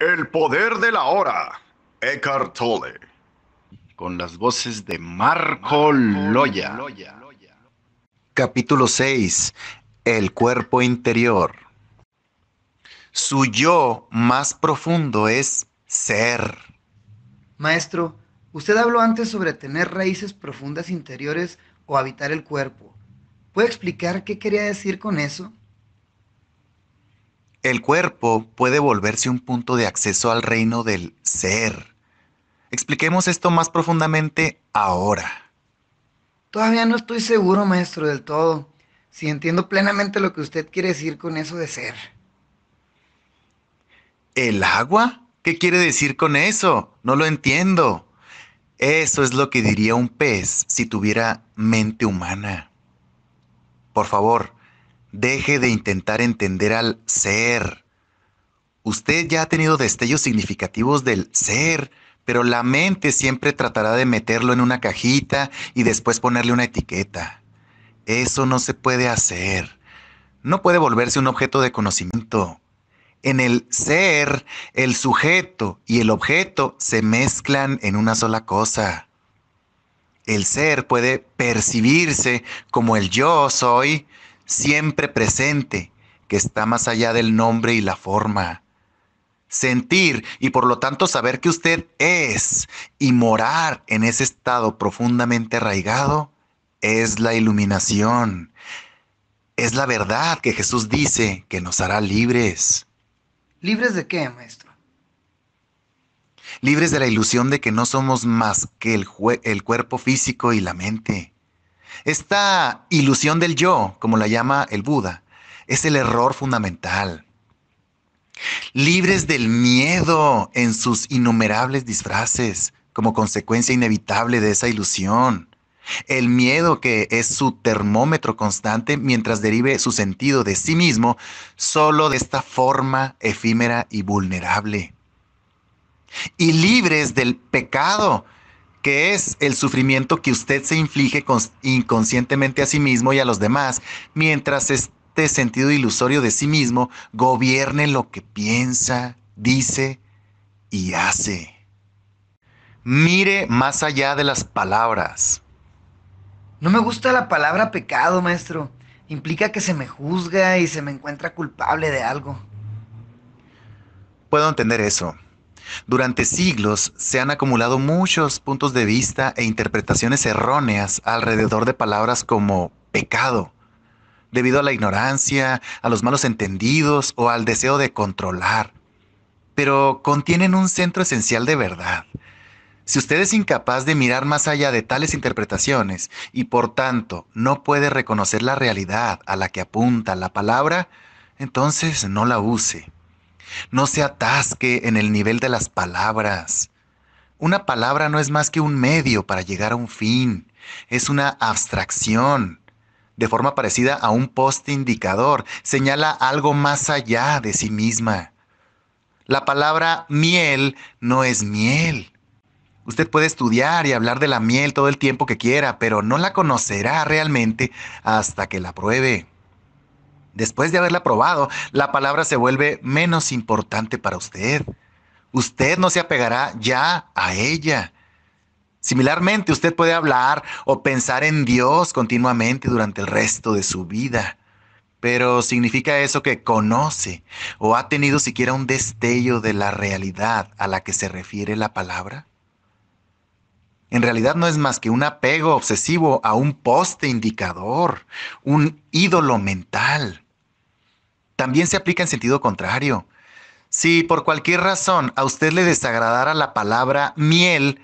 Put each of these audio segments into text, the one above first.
El poder de la hora, Eckhart Tolle. Con las voces de Marco, Loya. Loya. Capítulo 6. El cuerpo interior. Su yo más profundo es ser. Maestro, usted habló antes sobre tener raíces profundas interiores o habitar el cuerpo. ¿Puede explicar qué quería decir con eso? El cuerpo puede volverse un punto de acceso al reino del ser. Expliquemos esto más profundamente ahora. Todavía no estoy seguro, maestro, del todo, si entiendo plenamente lo que usted quiere decir con eso de ser. ¿El agua? ¿Qué quiere decir con eso? No lo entiendo. Eso es lo que diría un pez si tuviera mente humana. Por favor, Deje de intentar entender al ser. Usted ya ha tenido destellos significativos del ser, pero la mente siempre tratará de meterlo en una cajita y después ponerle una etiqueta. Eso no se puede hacer. No puede volverse un objeto de conocimiento. En el ser, el sujeto y el objeto se mezclan en una sola cosa. El ser puede percibirse como el yo soy, siempre presente, que está más allá del nombre y la forma. Sentir y por lo tanto saber que usted es y morar en ese estado profundamente arraigado es la iluminación. Es la verdad que Jesús dice que nos hará libres. ¿Libres de qué, maestro? Libres de la ilusión de que no somos más que el, el cuerpo físico y la mente. Esta ilusión del yo, como la llama el Buda, es el error fundamental. Libres del miedo en sus innumerables disfraces, como consecuencia inevitable de esa ilusión. El miedo que es su termómetro constante mientras derive su sentido de sí mismo solo de esta forma efímera y vulnerable. Y libres del pecado que es el sufrimiento que usted se inflige inconscientemente a sí mismo y a los demás, mientras este sentido ilusorio de sí mismo gobierne lo que piensa, dice y hace. Mire más allá de las palabras. No me gusta la palabra pecado, maestro. Implica que se me juzga y se me encuentra culpable de algo. Puedo entender eso. Durante siglos se han acumulado muchos puntos de vista e interpretaciones erróneas alrededor de palabras como pecado, debido a la ignorancia, a los malos entendidos o al deseo de controlar, pero contienen un centro esencial de verdad. Si usted es incapaz de mirar más allá de tales interpretaciones y por tanto no puede reconocer la realidad a la que apunta la palabra, entonces no la use. No se atasque en el nivel de las palabras. Una palabra no es más que un medio para llegar a un fin. Es una abstracción. De forma parecida a un post indicador, señala algo más allá de sí misma. La palabra miel no es miel. Usted puede estudiar y hablar de la miel todo el tiempo que quiera, pero no la conocerá realmente hasta que la pruebe. Después de haberla probado, la palabra se vuelve menos importante para usted. Usted no se apegará ya a ella. Similarmente, usted puede hablar o pensar en Dios continuamente durante el resto de su vida. Pero ¿significa eso que conoce o ha tenido siquiera un destello de la realidad a la que se refiere la palabra? en realidad no es más que un apego obsesivo a un poste indicador, un ídolo mental. También se aplica en sentido contrario. Si por cualquier razón a usted le desagradara la palabra miel,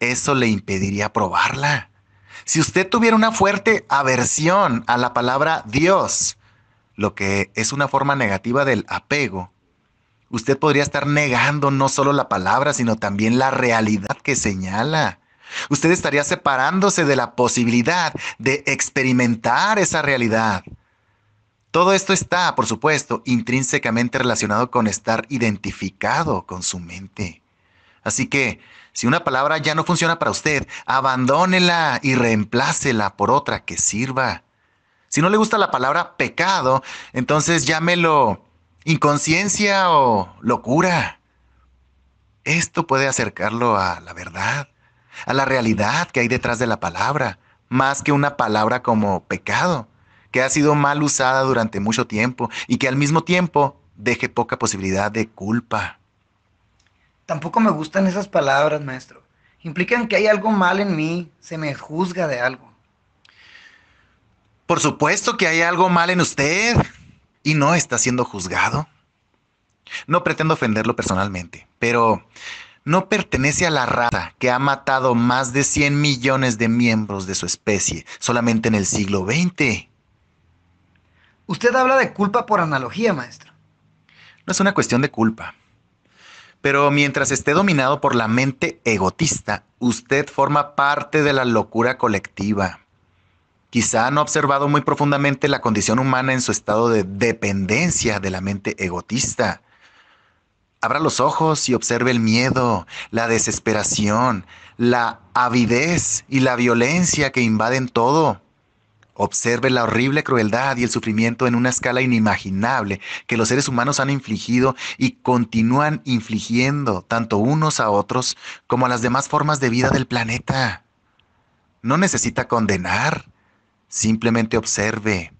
eso le impediría probarla. Si usted tuviera una fuerte aversión a la palabra Dios, lo que es una forma negativa del apego, usted podría estar negando no solo la palabra, sino también la realidad que señala. Usted estaría separándose de la posibilidad de experimentar esa realidad. Todo esto está, por supuesto, intrínsecamente relacionado con estar identificado con su mente. Así que, si una palabra ya no funciona para usted, abandónela y reemplácela por otra que sirva. Si no le gusta la palabra pecado, entonces llámelo inconsciencia o locura. Esto puede acercarlo a la verdad a la realidad que hay detrás de la palabra, más que una palabra como pecado, que ha sido mal usada durante mucho tiempo y que al mismo tiempo deje poca posibilidad de culpa. Tampoco me gustan esas palabras, maestro. Implican que hay algo mal en mí, se me juzga de algo. Por supuesto que hay algo mal en usted y no está siendo juzgado. No pretendo ofenderlo personalmente, pero no pertenece a la raza que ha matado más de 100 millones de miembros de su especie solamente en el siglo XX. Usted habla de culpa por analogía, maestro. No es una cuestión de culpa. Pero mientras esté dominado por la mente egotista, usted forma parte de la locura colectiva. Quizá no ha observado muy profundamente la condición humana en su estado de dependencia de la mente egotista Abra los ojos y observe el miedo, la desesperación, la avidez y la violencia que invaden todo. Observe la horrible crueldad y el sufrimiento en una escala inimaginable que los seres humanos han infligido y continúan infligiendo tanto unos a otros como a las demás formas de vida del planeta. No necesita condenar, simplemente observe.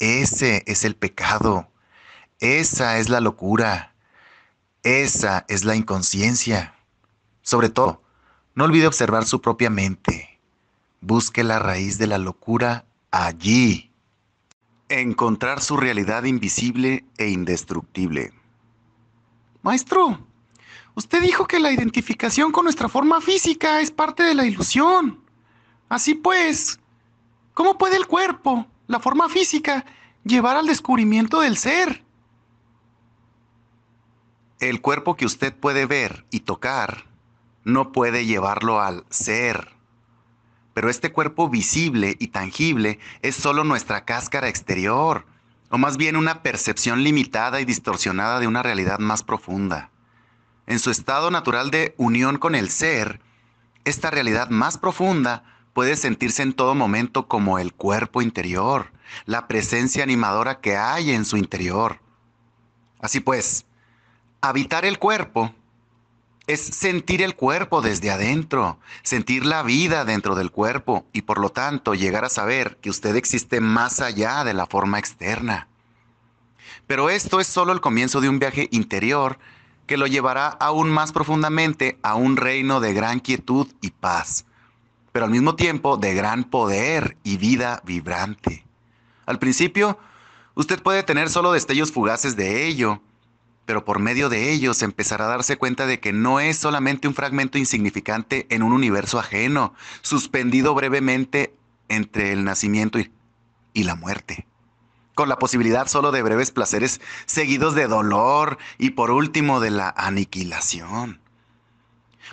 Ese es el pecado, esa es la locura, esa es la inconsciencia. Sobre todo, no olvide observar su propia mente. Busque la raíz de la locura allí. Encontrar su realidad invisible e indestructible. Maestro, usted dijo que la identificación con nuestra forma física es parte de la ilusión. Así pues, ¿cómo puede el cuerpo, la forma física, llevar al descubrimiento del ser? El cuerpo que usted puede ver y tocar no puede llevarlo al ser. Pero este cuerpo visible y tangible es solo nuestra cáscara exterior, o más bien una percepción limitada y distorsionada de una realidad más profunda. En su estado natural de unión con el ser, esta realidad más profunda puede sentirse en todo momento como el cuerpo interior, la presencia animadora que hay en su interior. Así pues, habitar el cuerpo es sentir el cuerpo desde adentro, sentir la vida dentro del cuerpo y por lo tanto llegar a saber que usted existe más allá de la forma externa. Pero esto es solo el comienzo de un viaje interior que lo llevará aún más profundamente a un reino de gran quietud y paz, pero al mismo tiempo de gran poder y vida vibrante. Al principio, usted puede tener solo destellos fugaces de ello, pero por medio de ellos empezará a darse cuenta de que no es solamente un fragmento insignificante en un universo ajeno, suspendido brevemente entre el nacimiento y, la muerte, con la posibilidad solo de breves placeres seguidos de dolor y por último de la aniquilación.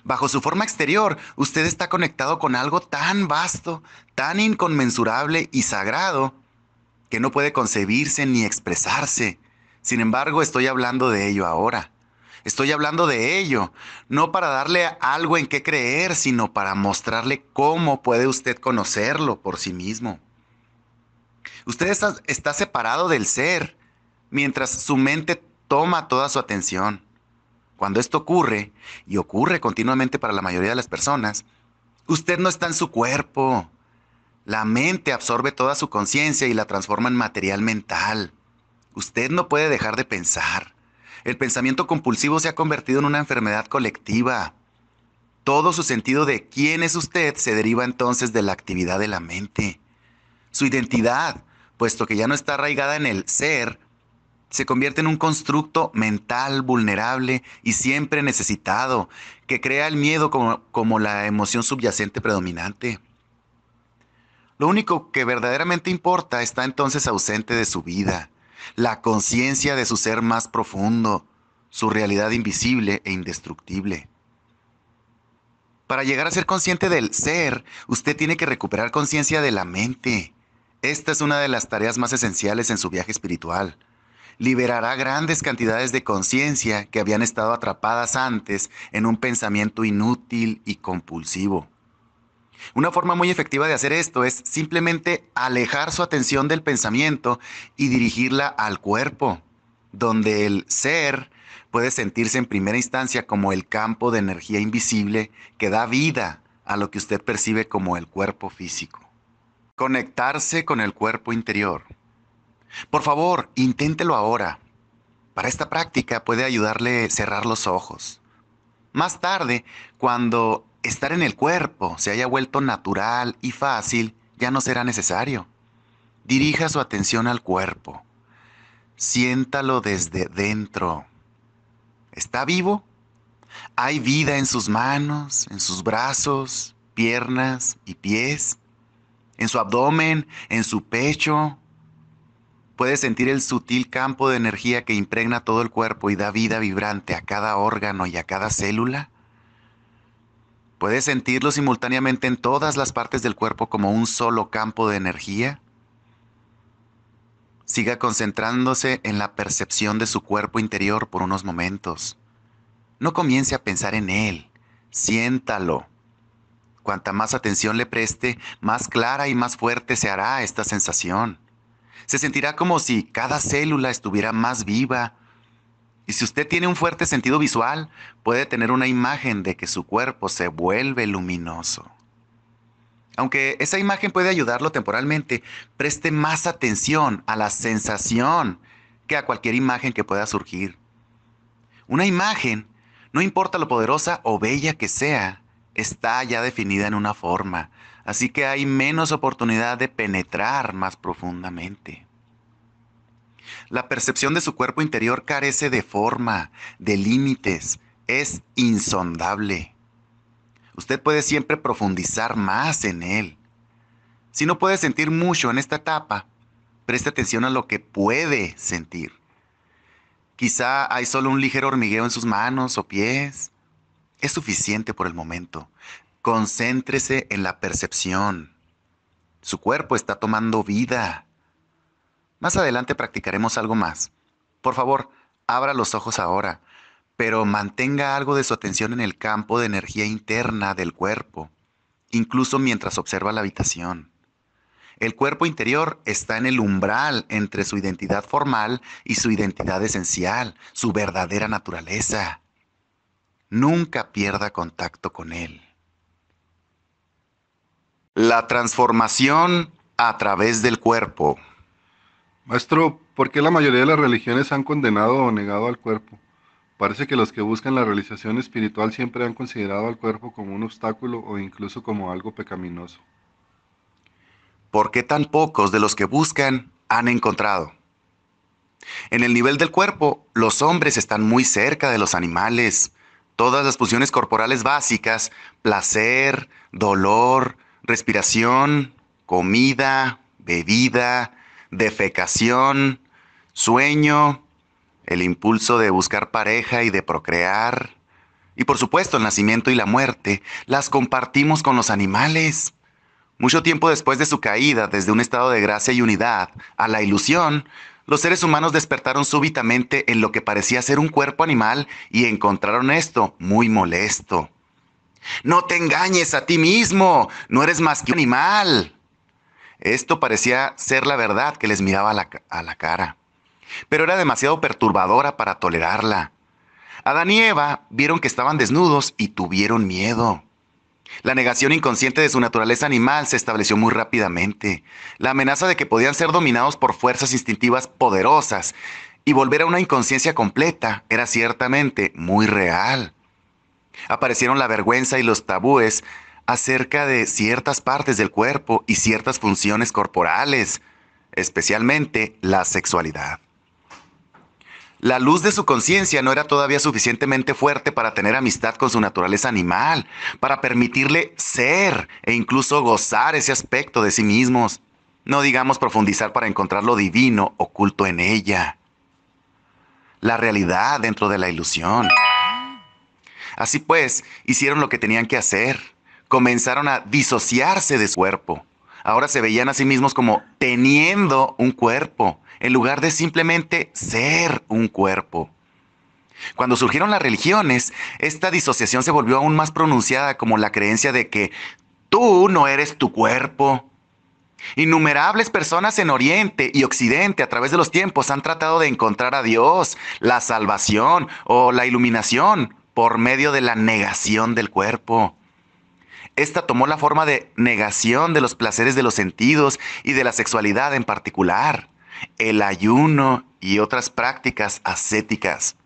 Bajo su forma exterior, usted está conectado con algo tan vasto, tan inconmensurable y sagrado, que no puede concebirse ni expresarse sin embargo, estoy hablando de ello ahora. Estoy hablando de ello, no para darle algo en qué creer, sino para mostrarle cómo puede usted conocerlo por sí mismo. Usted está, está, separado del ser mientras su mente toma toda su atención. Cuando esto ocurre, y ocurre continuamente para la mayoría de las personas, usted no está en su cuerpo. La mente absorbe toda su conciencia y la transforma en material mental. Usted no puede dejar de pensar. El pensamiento compulsivo se ha convertido en una enfermedad colectiva. Todo su sentido de quién es usted se deriva entonces de la actividad de la mente. Su identidad, puesto que ya no está arraigada en el ser, se convierte en un constructo mental vulnerable y siempre necesitado, que crea el miedo como, la emoción subyacente predominante. Lo único que verdaderamente importa está entonces ausente de su vida la conciencia de su ser más profundo, su realidad invisible e indestructible. Para llegar a ser consciente del ser, usted tiene que recuperar conciencia de la mente. Esta es una de las tareas más esenciales en su viaje espiritual. Liberará grandes cantidades de conciencia que habían estado atrapadas antes en un pensamiento inútil y compulsivo. Una forma muy efectiva de hacer esto es simplemente alejar su atención del pensamiento y dirigirla al cuerpo, donde el ser puede sentirse en primera instancia como el campo de energía invisible que da vida a lo que usted percibe como el cuerpo físico. Conectarse con el cuerpo interior. Por favor, inténtelo ahora. Para esta práctica puede ayudarle cerrar los ojos. Más tarde, cuando estar en el cuerpo se haya vuelto natural y fácil, ya no será necesario. Dirija su atención al cuerpo. Siéntalo desde dentro. ¿Está vivo? Hay vida en sus manos, en sus brazos, piernas y pies, en su abdomen, en su pecho. Puede sentir el sutil campo de energía que impregna todo el cuerpo y da vida vibrante a cada órgano y a cada célula. Puede sentirlo simultáneamente en todas las partes del cuerpo como un solo campo de energía. Siga concentrándose en la percepción de su cuerpo interior por unos momentos. No comience a pensar en él, siéntalo. Cuanta más atención le preste, más clara y más fuerte se hará esta sensación. Se sentirá como si cada célula estuviera más viva, y si usted tiene un fuerte sentido visual, puede tener una imagen de que su cuerpo se vuelve luminoso. Aunque esa imagen puede ayudarlo temporalmente, preste más atención a la sensación que a cualquier imagen que pueda surgir. Una imagen, no importa lo poderosa o bella que sea, está ya definida en una forma, así que hay menos oportunidad de penetrar más profundamente. La percepción de su cuerpo interior carece de forma, de límites, es insondable. Usted puede siempre profundizar más en él. Si no puede sentir mucho en esta etapa, preste atención a lo que puede sentir. Quizá hay solo un ligero hormigueo en sus manos o pies. Es suficiente por el momento. Concéntrese en la percepción. Su cuerpo está tomando vida. Más adelante practicaremos algo más. Por favor, abra los ojos ahora, pero mantenga algo de su atención en el campo de energía interna del cuerpo, incluso mientras observa la habitación. El cuerpo interior está en el umbral entre su identidad formal y su identidad esencial, su verdadera naturaleza. Nunca pierda contacto con él. La transformación a través del cuerpo. Maestro, ¿por qué la mayoría de las religiones han condenado o negado al cuerpo? Parece que los que buscan la realización espiritual siempre han considerado al cuerpo como un obstáculo o incluso como algo pecaminoso. ¿Por qué tan pocos de los que buscan han encontrado? En el nivel del cuerpo, los hombres están muy cerca de los animales. Todas las funciones corporales básicas, placer, dolor, respiración, comida, bebida, defecación, sueño, el impulso de buscar pareja y de procrear. Y por supuesto, el nacimiento y la muerte las compartimos con los animales. Mucho tiempo después de su caída desde un estado de gracia y unidad a la ilusión, los seres humanos despertaron súbitamente en lo que parecía ser un cuerpo animal y encontraron esto muy molesto. No te engañes a ti mismo, no eres más que un animal. Esto parecía ser la verdad que les miraba a la, cara, pero era demasiado perturbadora para tolerarla. Adán y Eva vieron que estaban desnudos y tuvieron miedo. La negación inconsciente de su naturaleza animal se estableció muy rápidamente. La amenaza de que podían ser dominados por fuerzas instintivas poderosas y volver a una inconsciencia completa era ciertamente muy real. Aparecieron la vergüenza y los tabúes acerca de ciertas partes del cuerpo y ciertas funciones corporales, especialmente la sexualidad. La luz de su conciencia no era todavía suficientemente fuerte para tener amistad con su naturaleza animal, para permitirle ser e incluso gozar ese aspecto de sí mismos. No digamos profundizar para encontrar lo divino oculto en ella. La realidad dentro de la ilusión. Así pues, hicieron lo que tenían que hacer comenzaron a disociarse de su cuerpo. Ahora se veían a sí mismos como teniendo un cuerpo, en lugar de simplemente ser un cuerpo. Cuando surgieron las religiones, esta disociación se volvió aún más pronunciada como la creencia de que tú no eres tu cuerpo. Innumerables personas en Oriente y Occidente a través de los tiempos han tratado de encontrar a Dios, la salvación o la iluminación por medio de la negación del cuerpo. Esta tomó la forma de negación de los placeres de los sentidos y de la sexualidad en particular, el ayuno y otras prácticas ascéticas.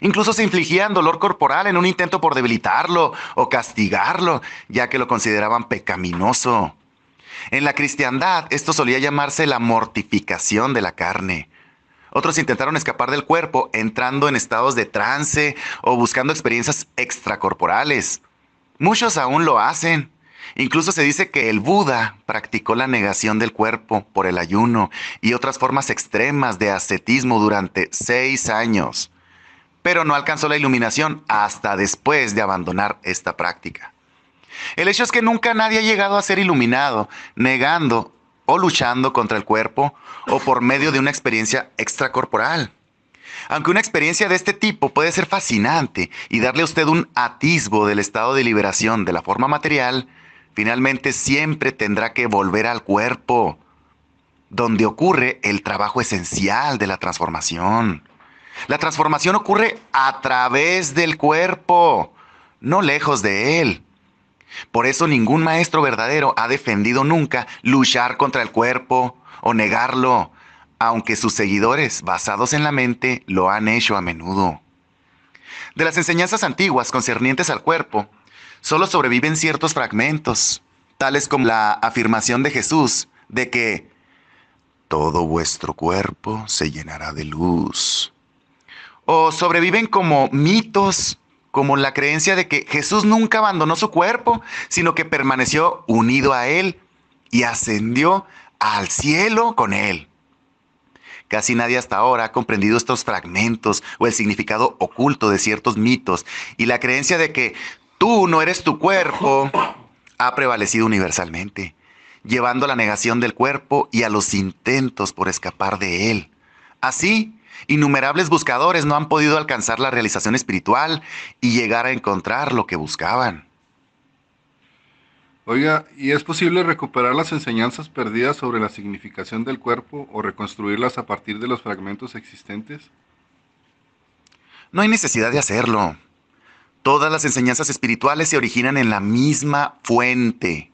Incluso se infligían dolor corporal en un intento por debilitarlo o castigarlo, ya que lo consideraban pecaminoso. En la cristiandad esto solía llamarse la mortificación de la carne. Otros intentaron escapar del cuerpo entrando en estados de trance o buscando experiencias extracorporales. Muchos aún lo hacen. Incluso se dice que el Buda practicó la negación del cuerpo por el ayuno y otras formas extremas de ascetismo durante seis años, pero no alcanzó la iluminación hasta después de abandonar esta práctica. El hecho es que nunca nadie ha llegado a ser iluminado negando o luchando contra el cuerpo o por medio de una experiencia extracorporal. Aunque una experiencia de este tipo puede ser fascinante y darle a usted un atisbo del estado de liberación de la forma material, finalmente siempre tendrá que volver al cuerpo, donde ocurre el trabajo esencial de la transformación. La transformación ocurre a través del cuerpo, no lejos de él. Por eso ningún maestro verdadero ha defendido nunca luchar contra el cuerpo o negarlo, aunque sus seguidores, basados en la mente, lo han hecho a menudo. De las enseñanzas antiguas concernientes al cuerpo, solo sobreviven ciertos fragmentos, tales como la afirmación de Jesús de que todo vuestro cuerpo se llenará de luz. O sobreviven como mitos, como la creencia de que Jesús nunca abandonó su cuerpo, sino que permaneció unido a él y ascendió al cielo con él. Casi nadie hasta ahora ha comprendido estos fragmentos o el significado oculto de ciertos mitos y la creencia de que tú no eres tu cuerpo ha prevalecido universalmente, llevando a la negación del cuerpo y a los intentos por escapar de él. Así, innumerables buscadores no han podido alcanzar la realización espiritual y llegar a encontrar lo que buscaban. Oiga, ¿y es posible recuperar las enseñanzas perdidas sobre la significación del cuerpo o reconstruirlas a partir de los fragmentos existentes? No hay necesidad de hacerlo. Todas las enseñanzas espirituales se originan en la misma fuente.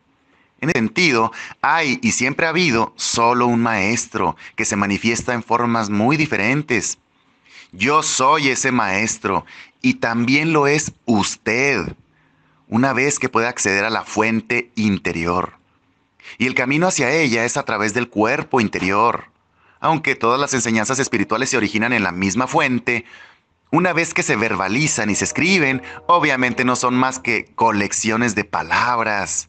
En ese sentido, hay y siempre ha habido solo un maestro que se manifiesta en formas muy diferentes. Yo soy ese maestro y también lo es usted una vez que pueda acceder a la fuente interior. Y el camino hacia ella es a través del cuerpo interior. Aunque todas las enseñanzas espirituales se originan en la misma fuente, una vez que se verbalizan y se escriben, obviamente no son más que colecciones de palabras.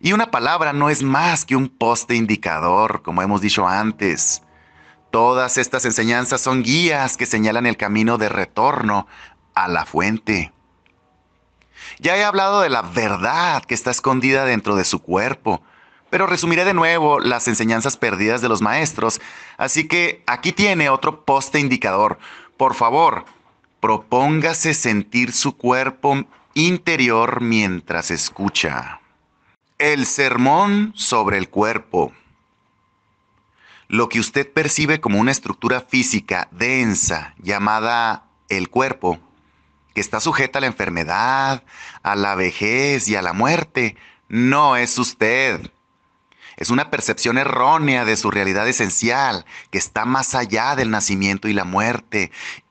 Y una palabra no es más que un poste indicador, como hemos dicho antes. Todas estas enseñanzas son guías que señalan el camino de retorno a la fuente. Ya he hablado de la verdad que está escondida dentro de su cuerpo, pero resumiré de nuevo las enseñanzas perdidas de los maestros, así que aquí tiene otro poste indicador. Por favor, propóngase sentir su cuerpo interior mientras escucha. El sermón sobre el cuerpo. Lo que usted percibe como una estructura física densa llamada el cuerpo que está sujeta a la enfermedad, a la vejez y a la muerte, no es usted. Es una percepción errónea de su realidad esencial, que está más allá del nacimiento y la muerte,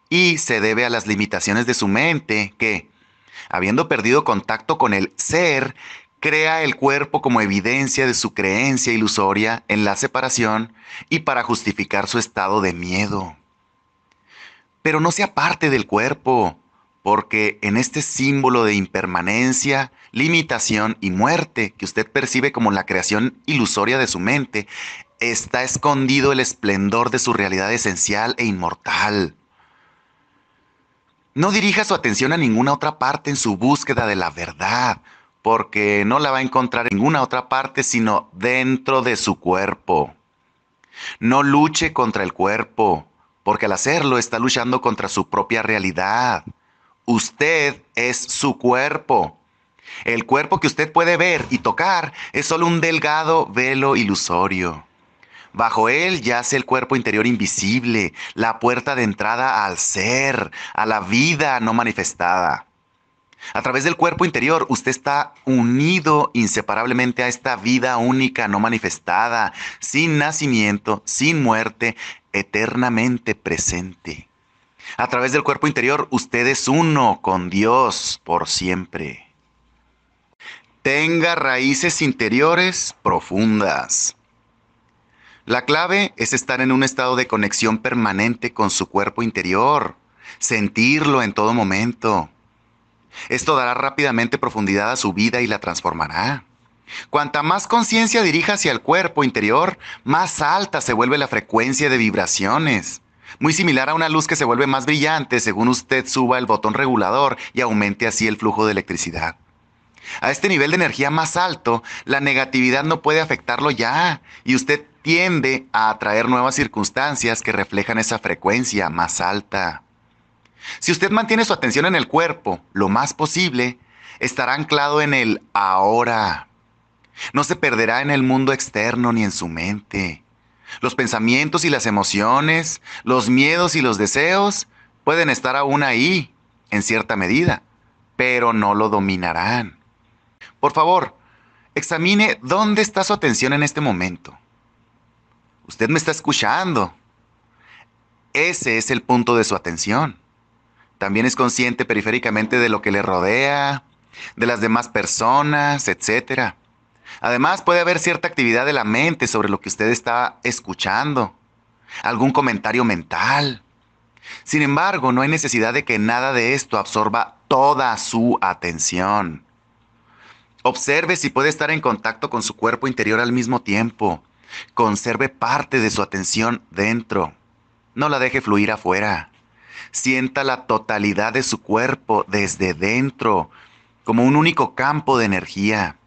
y se debe a las limitaciones de su mente, que, habiendo perdido contacto con el ser, crea el cuerpo como evidencia de su creencia ilusoria en la separación y para justificar su estado de miedo. Pero no sea parte del cuerpo, porque en este símbolo de impermanencia, limitación y muerte que usted percibe como la creación ilusoria de su mente, está escondido el esplendor de su realidad esencial e inmortal. No dirija su atención a ninguna otra parte en su búsqueda de la verdad, porque no la va a encontrar en ninguna otra parte sino dentro de su cuerpo. No luche contra el cuerpo, porque al hacerlo está luchando contra su propia realidad. Usted es su cuerpo. El cuerpo que usted puede ver y tocar es solo un delgado velo ilusorio. Bajo él yace el cuerpo interior invisible, la puerta de entrada al ser, a la vida no manifestada. A través del cuerpo interior usted está unido inseparablemente a esta vida única no manifestada, sin nacimiento, sin muerte, eternamente presente. A través del cuerpo interior, usted es uno con Dios por siempre. Tenga raíces interiores profundas. La clave es estar en un estado de conexión permanente con su cuerpo interior, sentirlo en todo momento. Esto dará rápidamente profundidad a su vida y la transformará. Cuanta más conciencia dirija hacia el cuerpo interior, más alta se vuelve la frecuencia de vibraciones muy similar a una luz que se vuelve más brillante según usted suba el botón regulador y aumente así el flujo de electricidad. A este nivel de energía más alto, la negatividad no puede afectarlo ya y usted tiende a atraer nuevas circunstancias que reflejan esa frecuencia más alta. Si usted mantiene su atención en el cuerpo lo más posible, estará anclado en el ahora. No se perderá en el mundo externo ni en su mente. Los pensamientos y las emociones, los miedos y los deseos pueden estar aún ahí, en cierta medida, pero no lo dominarán. Por favor, examine dónde está su atención en este momento. Usted me está escuchando. Ese es el punto de su atención. También es consciente periféricamente de lo que le rodea, de las demás personas, etcétera. Además, puede haber cierta actividad de la mente sobre lo que usted está escuchando, algún comentario mental. Sin embargo, no hay necesidad de que nada de esto absorba toda su atención. Observe si puede estar en contacto con su cuerpo interior al mismo tiempo. Conserve parte de su atención dentro. No la deje fluir afuera. Sienta la totalidad de su cuerpo desde dentro, como un único campo de energía.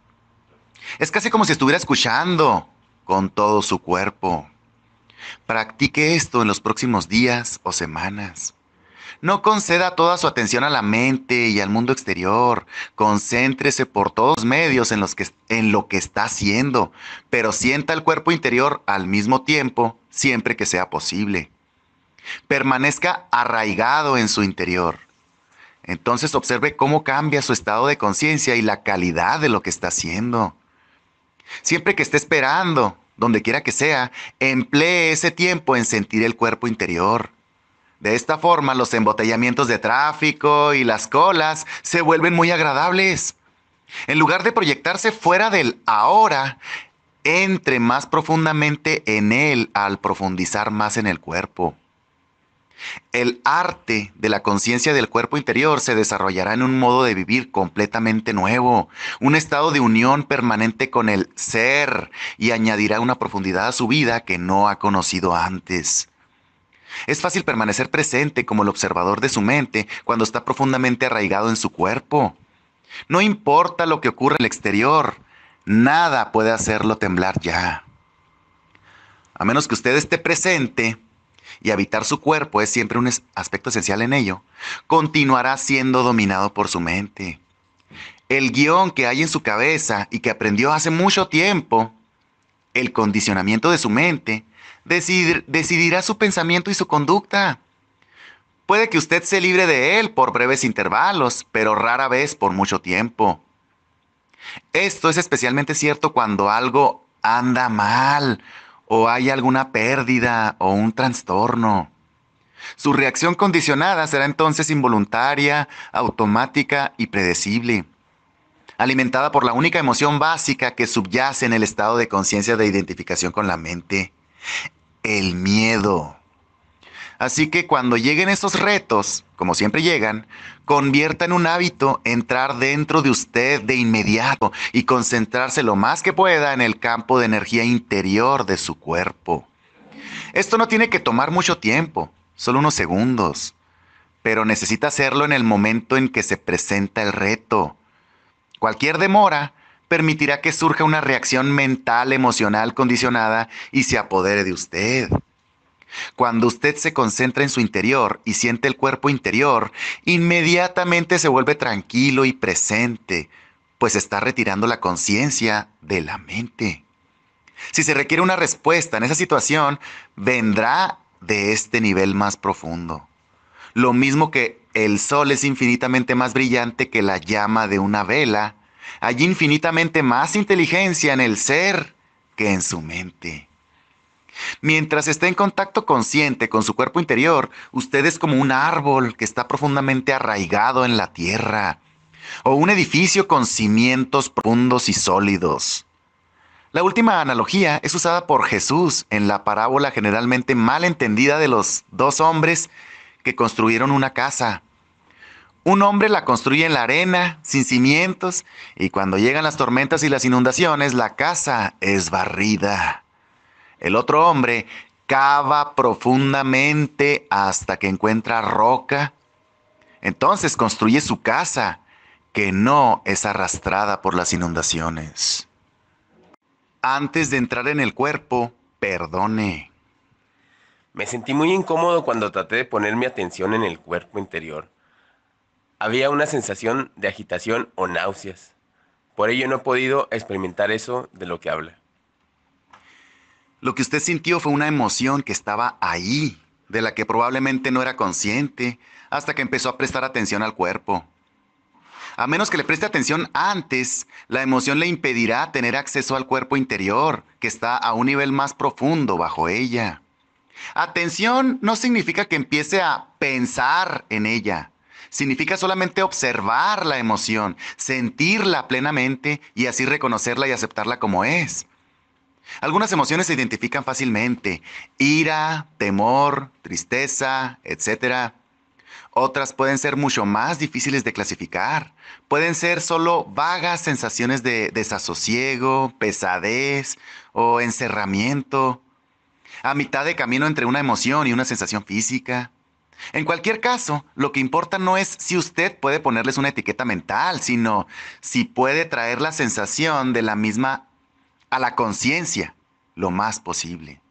Es casi como si estuviera escuchando con todo su cuerpo. Practique esto en los próximos días o semanas. No conceda toda su atención a la mente y al mundo exterior. Concéntrese por todos los medios en, en lo que está haciendo, pero sienta el cuerpo interior al mismo tiempo, siempre que sea posible. Permanezca arraigado en su interior. Entonces observe cómo cambia su estado de conciencia y la calidad de lo que está haciendo. Siempre que esté esperando, donde quiera que sea, emplee ese tiempo en sentir el cuerpo interior. De esta forma, los embotellamientos de tráfico y las colas se vuelven muy agradables. En lugar de proyectarse fuera del ahora, entre más profundamente en él al profundizar más en el cuerpo. El arte de la conciencia del cuerpo interior se desarrollará en un modo de vivir completamente nuevo, un estado de unión permanente con el ser y añadirá una profundidad a su vida que no ha conocido antes. Es fácil permanecer presente como el observador de su mente cuando está profundamente arraigado en su cuerpo. No importa lo que ocurra en el exterior, nada puede hacerlo temblar ya. A menos que usted esté presente, y habitar su cuerpo es siempre un aspecto esencial en ello, continuará siendo dominado por su mente. El guión que hay en su cabeza y que aprendió hace mucho tiempo, el condicionamiento de su mente, decidirá su pensamiento y su conducta. Puede que usted se libre de él por breves intervalos, pero rara vez por mucho tiempo. Esto es especialmente cierto cuando algo anda mal, o hay alguna pérdida o un trastorno. Su reacción condicionada será entonces involuntaria, automática y predecible, alimentada por la única emoción básica que subyace en el estado de conciencia de identificación con la mente, el miedo. Así que cuando lleguen esos retos, como siempre llegan, convierta en un hábito entrar dentro de usted de inmediato y concentrarse lo más que pueda en el campo de energía interior de su cuerpo. Esto no tiene que tomar mucho tiempo, solo unos segundos, pero necesita hacerlo en el momento en que se presenta el reto. Cualquier demora permitirá que surja una reacción mental, emocional, condicionada y se apodere de usted. Cuando usted se concentra en su interior y siente el cuerpo interior, inmediatamente se vuelve tranquilo y presente, pues está retirando la conciencia de la mente. Si se requiere una respuesta en esa situación, vendrá de este nivel más profundo. Lo mismo que el sol es infinitamente más brillante que la llama de una vela, hay infinitamente más inteligencia en el ser que en su mente. Mientras esté en contacto consciente con su cuerpo interior, usted es como un árbol que está profundamente arraigado en la tierra, o un edificio con cimientos profundos y sólidos. La última analogía es usada por Jesús en la parábola generalmente mal entendida de los dos hombres que construyeron una casa. Un hombre la construye en la arena, sin cimientos, y cuando llegan las tormentas y las inundaciones, la casa es barrida. El otro hombre cava profundamente hasta que encuentra roca. Entonces construye su casa, que no es arrastrada por las inundaciones. Antes de entrar en el cuerpo, perdone. Me sentí muy incómodo cuando traté de poner mi atención en el cuerpo interior. Había una sensación de agitación o náuseas. Por ello no he podido experimentar eso de lo que habla. Lo que usted sintió fue una emoción que estaba ahí, de la que probablemente no era consciente, hasta que empezó a prestar atención al cuerpo. A menos que le preste atención antes, la emoción le impedirá tener acceso al cuerpo interior, que está a un nivel más profundo bajo ella. Atención no significa que empiece a pensar en ella. Significa solamente observar la emoción, sentirla plenamente y así reconocerla y aceptarla como es. Algunas emociones se identifican fácilmente, ira, temor, tristeza, etc. Otras pueden ser mucho más difíciles de clasificar. Pueden ser solo vagas sensaciones de desasosiego, pesadez o encerramiento, a mitad de camino entre una emoción y una sensación física. En cualquier caso, lo que importa no es si usted puede ponerles una etiqueta mental, sino si puede traer la sensación de la misma a la conciencia lo más posible.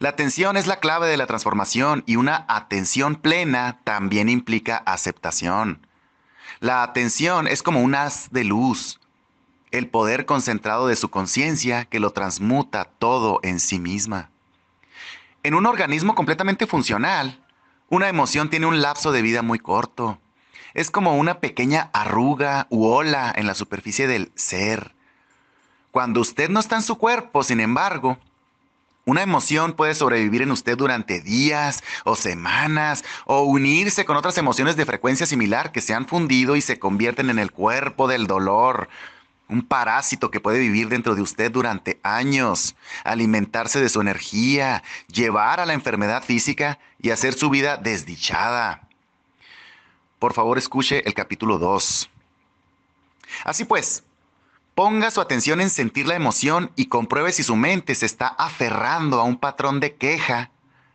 La atención es la clave de la transformación y una atención plena también implica aceptación. La atención es como un haz de luz, el poder concentrado de su conciencia que lo transmuta todo en sí misma. En un organismo completamente funcional, una emoción tiene un lapso de vida muy corto. Es como una pequeña arruga u ola en la superficie del ser. Cuando usted no está en su cuerpo, sin embargo, una emoción puede sobrevivir en usted durante días o semanas o unirse con otras emociones de frecuencia similar que se han fundido y se convierten en el cuerpo del dolor. Un parásito que puede vivir dentro de usted durante años, alimentarse de su energía, llevar a la enfermedad física y hacer su vida desdichada. Por favor, escuche el capítulo 2. Así pues, Ponga su atención en sentir la emoción y compruebe si su mente se está aferrando a un patrón de queja,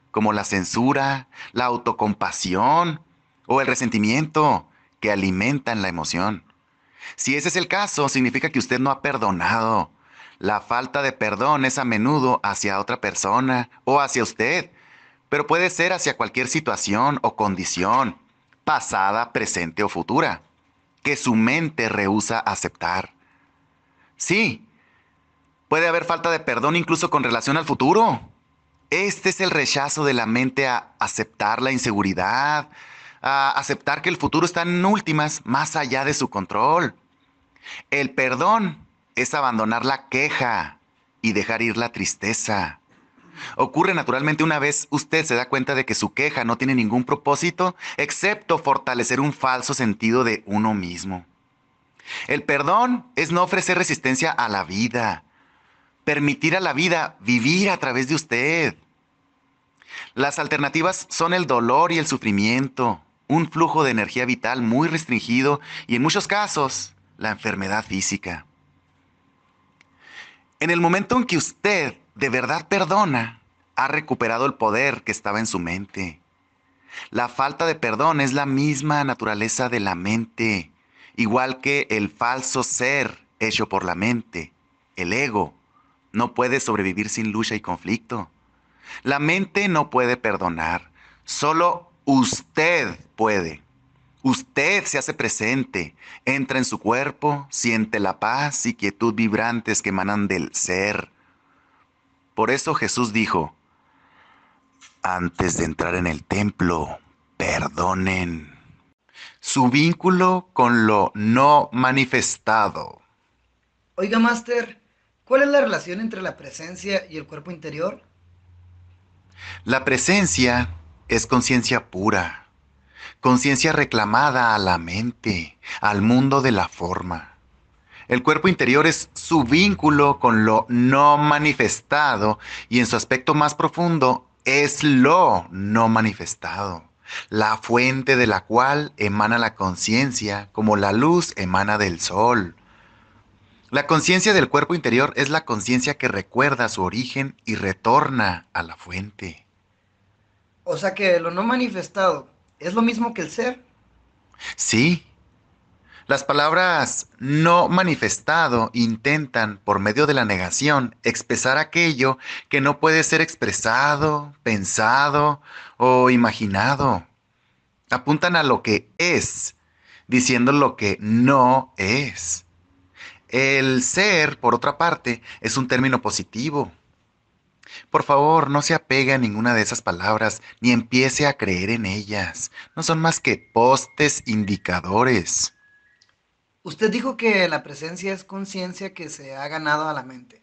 como la censura, la autocompasión o el resentimiento que alimentan la emoción. Si ese es el caso, significa que usted no ha perdonado. La falta de perdón es a menudo hacia otra persona o hacia usted, pero puede ser hacia cualquier situación o condición, pasada, presente o futura, que su mente rehúsa aceptar. Sí, puede haber falta de perdón incluso con relación al futuro. Este es el rechazo de la mente a aceptar la inseguridad, a aceptar que el futuro está en últimas, más allá de su control. El perdón es abandonar la queja y dejar ir la tristeza. Ocurre naturalmente una vez usted se da cuenta de que su queja no tiene ningún propósito excepto fortalecer un falso sentido de uno mismo. El perdón es no ofrecer resistencia a la vida, permitir a la vida vivir a través de usted. Las alternativas son el dolor y el sufrimiento, un flujo de energía vital muy restringido y en muchos casos la enfermedad física. En el momento en que usted de verdad perdona, ha recuperado el poder que estaba en su mente. La falta de perdón es la misma naturaleza de la mente igual que el falso ser hecho por la mente, el ego, no puede sobrevivir sin lucha y conflicto. La mente no puede perdonar, solo usted puede. Usted se hace presente, entra en su cuerpo, siente la paz y quietud vibrantes que emanan del ser. Por eso Jesús dijo, antes de entrar en el templo, perdonen su vínculo con lo no manifestado. Oiga, Master, ¿cuál es la relación entre la presencia y el cuerpo interior? La presencia es conciencia pura, conciencia reclamada a la mente, al mundo de la forma. El cuerpo interior es su vínculo con lo no manifestado y en su aspecto más profundo es lo no manifestado la fuente de la cual emana la conciencia, como la luz emana del sol. La conciencia del cuerpo interior es la conciencia que recuerda su origen y retorna a la fuente. O sea que lo no manifestado es lo mismo que el ser. Sí, las palabras no manifestado intentan, por medio de la negación, expresar aquello que no puede ser expresado, pensado o imaginado. Apuntan a lo que es, diciendo lo que no es. El ser, por otra parte, es un término positivo. Por favor, no se apegue a ninguna de esas palabras ni empiece a creer en ellas. No son más que postes indicadores. Usted dijo que la presencia es conciencia que se ha ganado a la mente.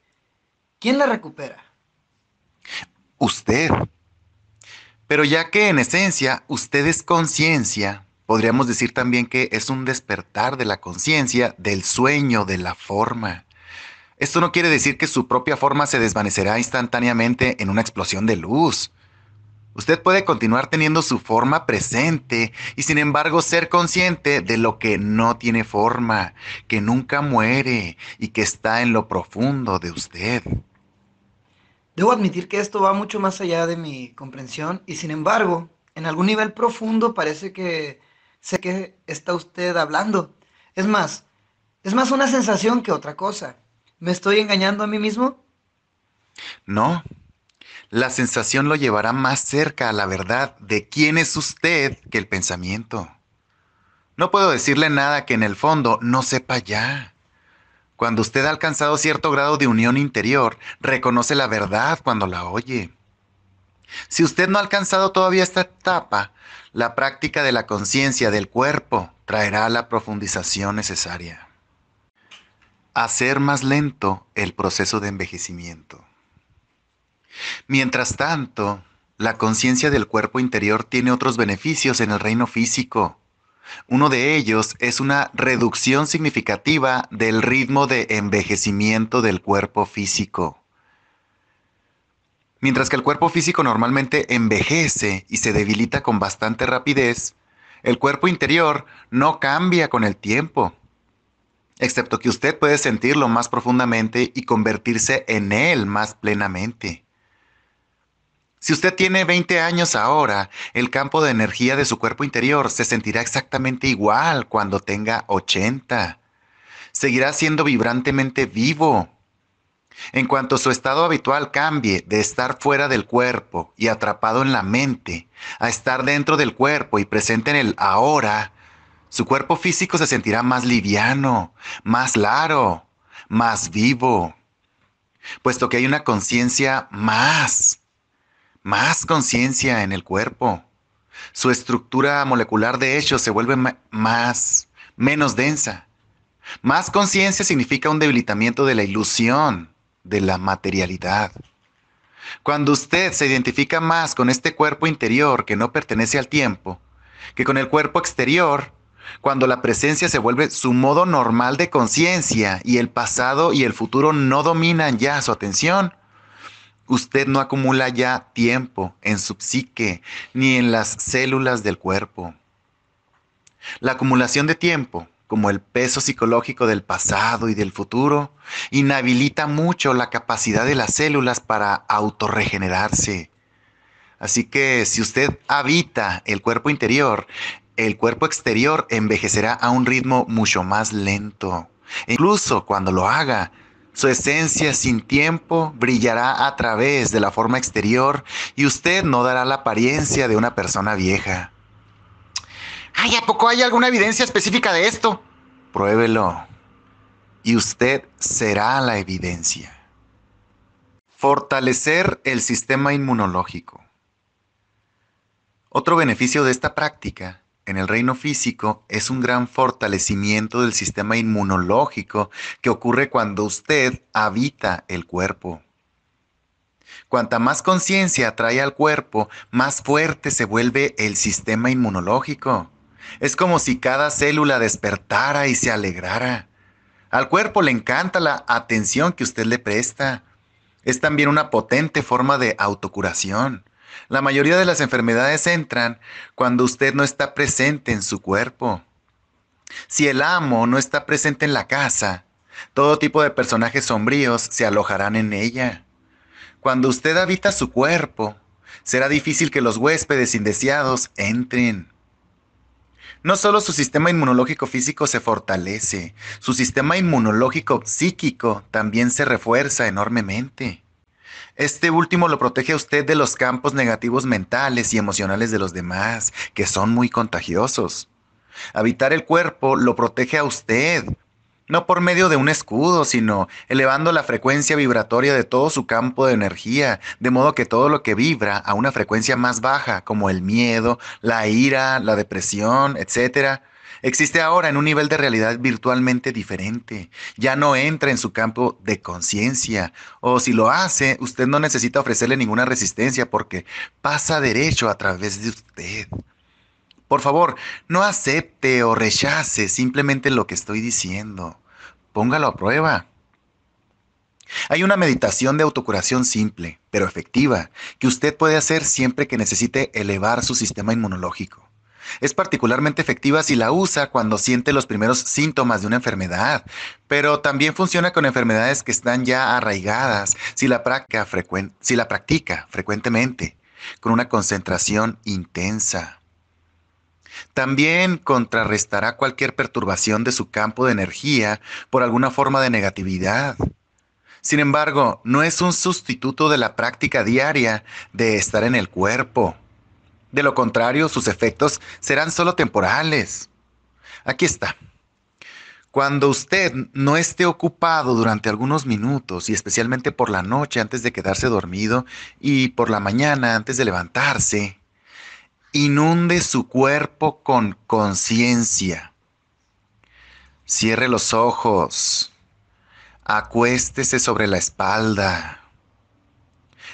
¿Quién la recupera? Usted. Pero ya que en esencia usted es conciencia, podríamos decir también que es un despertar de la conciencia, del sueño, de la forma. Esto no quiere decir que su propia forma se desvanecerá instantáneamente en una explosión de luz. Usted puede continuar teniendo su forma presente y sin embargo ser consciente de lo que no tiene forma, que nunca muere y que está en lo profundo de usted. Debo admitir que esto va mucho más allá de mi comprensión y sin embargo, en algún nivel profundo parece que sé que está usted hablando. Es más, es más una sensación que otra cosa. ¿Me estoy engañando a mí mismo? No, la sensación lo llevará más cerca a la verdad de quién es usted que el pensamiento. No puedo decirle nada que en el fondo no sepa ya. Cuando usted ha alcanzado cierto grado de unión interior, reconoce la verdad cuando la oye. Si usted no ha alcanzado todavía esta etapa, la práctica de la conciencia del cuerpo traerá la profundización necesaria. Hacer más lento el proceso de envejecimiento. Mientras tanto, la conciencia del cuerpo interior tiene otros beneficios en el reino físico. Uno de ellos es una reducción significativa del ritmo de envejecimiento del cuerpo físico. Mientras que el cuerpo físico normalmente envejece y se debilita con bastante rapidez, el cuerpo interior no cambia con el tiempo, excepto que usted puede sentirlo más profundamente y convertirse en él más plenamente. Si usted tiene 20 años ahora, el campo de energía de su cuerpo interior se sentirá exactamente igual cuando tenga 80. Seguirá siendo vibrantemente vivo. En cuanto su estado habitual cambie de estar fuera del cuerpo y atrapado en la mente a estar dentro del cuerpo y presente en el ahora, su cuerpo físico se sentirá más liviano, más claro, más vivo, puesto que hay una conciencia más más conciencia en el cuerpo. Su estructura molecular de hecho se vuelve más, menos densa. Más conciencia significa un debilitamiento de la ilusión, de la materialidad. Cuando usted se identifica más con este cuerpo interior que no pertenece al tiempo, que con el cuerpo exterior, cuando la presencia se vuelve su modo normal de conciencia y el pasado y el futuro no dominan ya su atención, Usted no acumula ya tiempo en su psique ni en las células del cuerpo. La acumulación de tiempo, como el peso psicológico del pasado y del futuro, inhabilita mucho la capacidad de las células para autorregenerarse. Así que si usted habita el cuerpo interior, el cuerpo exterior envejecerá a un ritmo mucho más lento. E incluso cuando lo haga, su esencia sin tiempo brillará a través de la forma exterior y usted no dará la apariencia de una persona vieja. Ay, ¿a poco hay alguna evidencia específica de esto? Pruébelo y usted será la evidencia. Fortalecer el sistema inmunológico. Otro beneficio de esta práctica en el reino físico es un gran fortalecimiento del sistema inmunológico que ocurre cuando usted habita el cuerpo. Cuanta más conciencia atrae al cuerpo, más fuerte se vuelve el sistema inmunológico. Es como si cada célula despertara y se alegrara. Al cuerpo le encanta la atención que usted le presta. Es también una potente forma de autocuración. La mayoría de las enfermedades entran cuando usted no está presente en su cuerpo. Si el amo no está presente en la casa, todo tipo de personajes sombríos se alojarán en ella. Cuando usted habita su cuerpo, será difícil que los huéspedes indeseados entren. No solo su sistema inmunológico físico se fortalece, su sistema inmunológico psíquico también se refuerza enormemente. Este último lo protege a usted de los campos negativos mentales y emocionales de los demás, que son muy contagiosos. Habitar el cuerpo lo protege a usted, no por medio de un escudo, sino elevando la frecuencia vibratoria de todo su campo de energía, de modo que todo lo que vibra a una frecuencia más baja, como el miedo, la ira, la depresión, etcétera, existe ahora en un nivel de realidad virtualmente diferente. Ya no entra en su campo de conciencia. O si lo hace, usted no necesita ofrecerle ninguna resistencia porque pasa derecho a través de usted. Por favor, no acepte o rechace simplemente lo que estoy diciendo. Póngalo a prueba. Hay una meditación de autocuración simple, pero efectiva, que usted puede hacer siempre que necesite elevar su sistema inmunológico. Es particularmente efectiva si la usa cuando siente los primeros síntomas de una enfermedad, pero también funciona con enfermedades que están ya arraigadas si la practica, si la practica frecuentemente, con una concentración intensa. También contrarrestará cualquier perturbación de su campo de energía por alguna forma de negatividad. Sin embargo, no es un sustituto de la práctica diaria de estar en el cuerpo, de lo contrario, sus efectos serán solo temporales. Aquí está. Cuando usted no esté ocupado durante algunos minutos y especialmente por la noche antes de quedarse dormido y por la mañana antes de levantarse, inunde su cuerpo con conciencia. Cierre los ojos. Acuéstese sobre la espalda.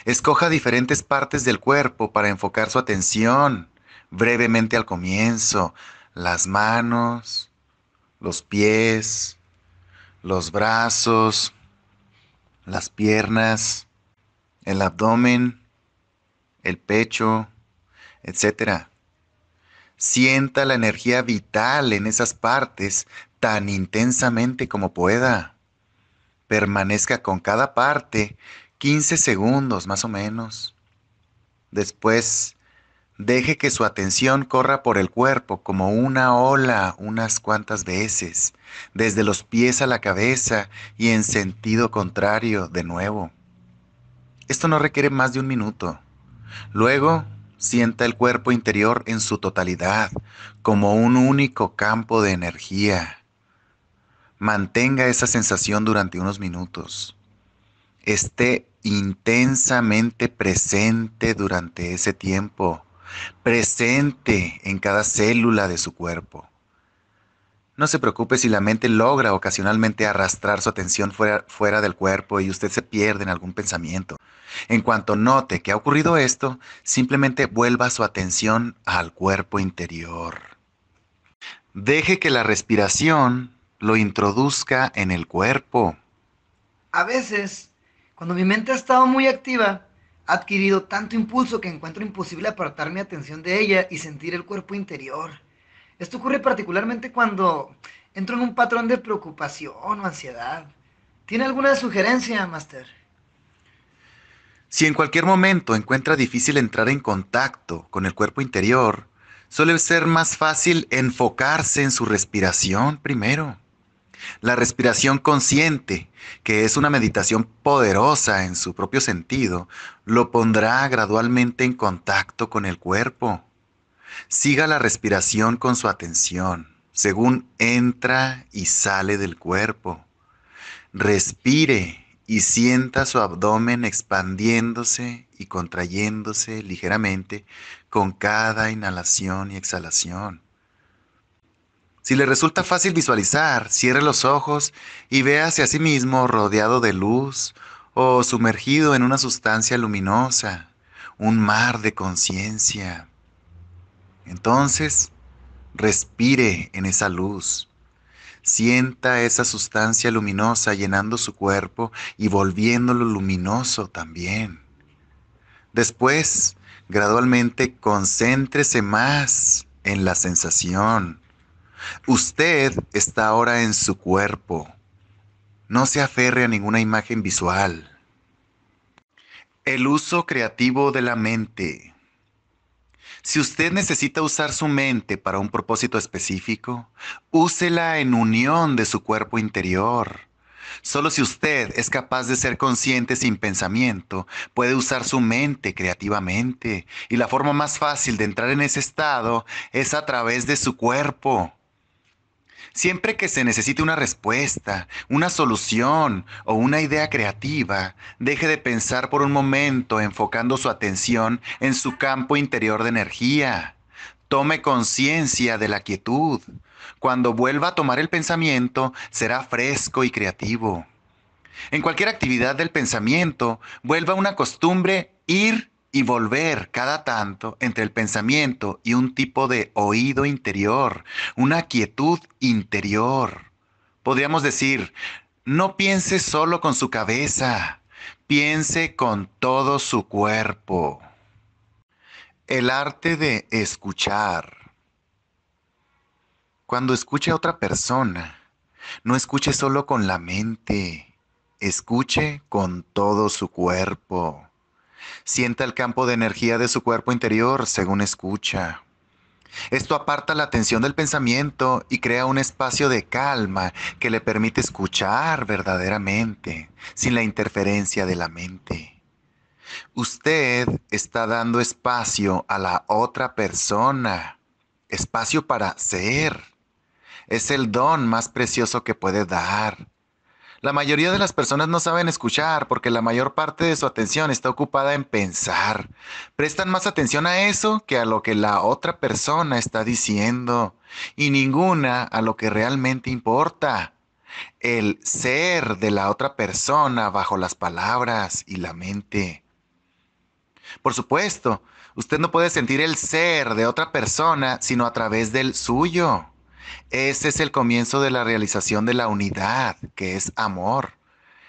Escoja diferentes partes del cuerpo para enfocar su atención brevemente al comienzo. Las manos, los pies, los brazos, las piernas, el abdomen, el pecho, etc. Sienta la energía vital en esas partes tan intensamente como pueda. Permanezca con cada parte 15 segundos más o menos. Después, deje que su atención corra por el cuerpo como una ola unas cuantas veces, desde los pies a la cabeza y en sentido contrario de nuevo. Esto no requiere más de un minuto. Luego, sienta el cuerpo interior en su totalidad, como un único campo de energía. Mantenga esa sensación durante unos minutos esté intensamente presente durante ese tiempo, presente en cada célula de su cuerpo. No se preocupe si la mente logra ocasionalmente arrastrar su atención fuera, fuera, del cuerpo y usted se pierde en algún pensamiento. En cuanto note que ha ocurrido esto, simplemente vuelva su atención al cuerpo interior. Deje que la respiración lo introduzca en el cuerpo. A veces cuando mi mente ha estado muy activa, ha adquirido tanto impulso que encuentro imposible apartar mi atención de ella y sentir el cuerpo interior. Esto ocurre particularmente cuando entro en un patrón de preocupación o ansiedad. ¿Tiene alguna sugerencia, Master? Si en cualquier momento encuentra difícil entrar en contacto con el cuerpo interior, suele ser más fácil enfocarse en su respiración primero. La respiración consciente, que es una meditación poderosa en su propio sentido, lo pondrá gradualmente en contacto con el cuerpo. Siga la respiración con su atención, según entra y sale del cuerpo. Respire y sienta su abdomen expandiéndose y contrayéndose ligeramente con cada inhalación y exhalación. Si le resulta fácil visualizar, cierre los ojos y véase a sí mismo rodeado de luz o sumergido en una sustancia luminosa, un mar de conciencia. Entonces, respire en esa luz. Sienta esa sustancia luminosa llenando su cuerpo y volviéndolo luminoso también. Después, gradualmente, concéntrese más en la sensación Usted está ahora en su cuerpo. No se aferre a ninguna imagen visual. El uso creativo de la mente. Si usted necesita usar su mente para un propósito específico, úsela en unión de su cuerpo interior. Solo si usted es capaz de ser consciente sin pensamiento, puede usar su mente creativamente. Y la forma más fácil de entrar en ese estado es a través de su cuerpo. Siempre que se necesite una respuesta, una solución o una idea creativa, deje de pensar por un momento enfocando su atención en su campo interior de energía. Tome conciencia de la quietud. Cuando vuelva a tomar el pensamiento, será fresco y creativo. En cualquier actividad del pensamiento, vuelva una costumbre ir y volver cada tanto entre el pensamiento y un tipo de oído interior, una quietud interior. Podríamos decir, no piense solo con su cabeza, piense con todo su cuerpo. El arte de escuchar. Cuando escuche a otra persona, no escuche solo con la mente, escuche con todo su cuerpo. Sienta el campo de energía de su cuerpo interior según escucha. Esto aparta la atención del pensamiento y crea un espacio de calma que le permite escuchar verdaderamente, sin la interferencia de la mente. Usted está dando espacio a la otra persona, espacio para ser. Es el don más precioso que puede dar. La mayoría de las personas no saben escuchar porque la mayor parte de su atención está ocupada en pensar. Prestan más atención a eso que a lo que la otra persona está diciendo y ninguna a lo que realmente importa. El ser de la otra persona bajo las palabras y la mente. Por supuesto, usted no puede sentir el ser de otra persona sino a través del suyo. Ese es el comienzo de la realización de la unidad, que es amor.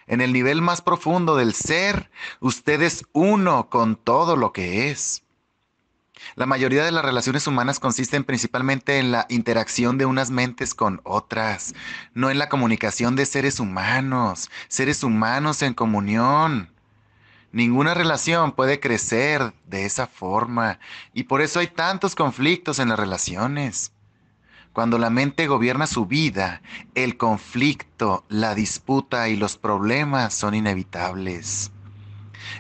En el nivel más profundo del ser, usted es uno con todo lo que es. La mayoría de las relaciones humanas consisten principalmente en la interacción de unas mentes con otras, no en la comunicación de seres humanos, seres humanos en comunión. Ninguna relación puede crecer de esa forma y por eso hay tantos conflictos en las relaciones. Cuando la mente gobierna su vida, el conflicto, la disputa y los problemas son inevitables.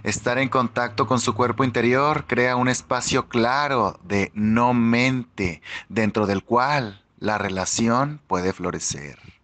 Estar en contacto con su cuerpo interior crea un espacio claro de no mente dentro del cual la relación puede florecer.